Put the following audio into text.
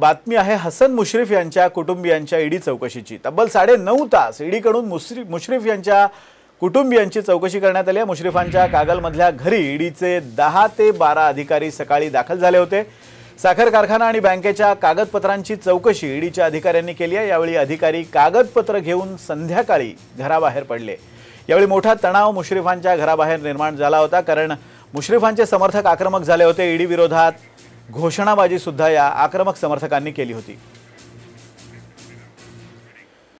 बातमी आहे हसन मुश्रीफ यांच्या कुटुंबियांच्या ईडी चौकशीची तब्बल नऊ तास ईडीकडून मुश्री मुश्रीफ यांच्या कुटुंबियांची चौकशी करण्यात आली आहे मुश्रीफांच्या कागलमधल्या घरी ईडीचे दहा ते बारा अधिकारी सकाळी दाखल झाले होते साखर कारखाना आणि बँकेच्या कागदपत्रांची चौकशी ईडीच्या अधिकाऱ्यांनी केली आहे यावेळी अधिकारी कागदपत्र घेऊन संध्याकाळी घराबाहेर पडले यावेळी मोठा तणाव मुश्रीफांच्या घराबाहेर निर्माण झाला होता कारण मुश्रीफांचे समर्थक आक्रमक झाले होते ईडी विरोधात घोषणाबाजी सुद्धा या आक्रमक समर्थकांनी केली होती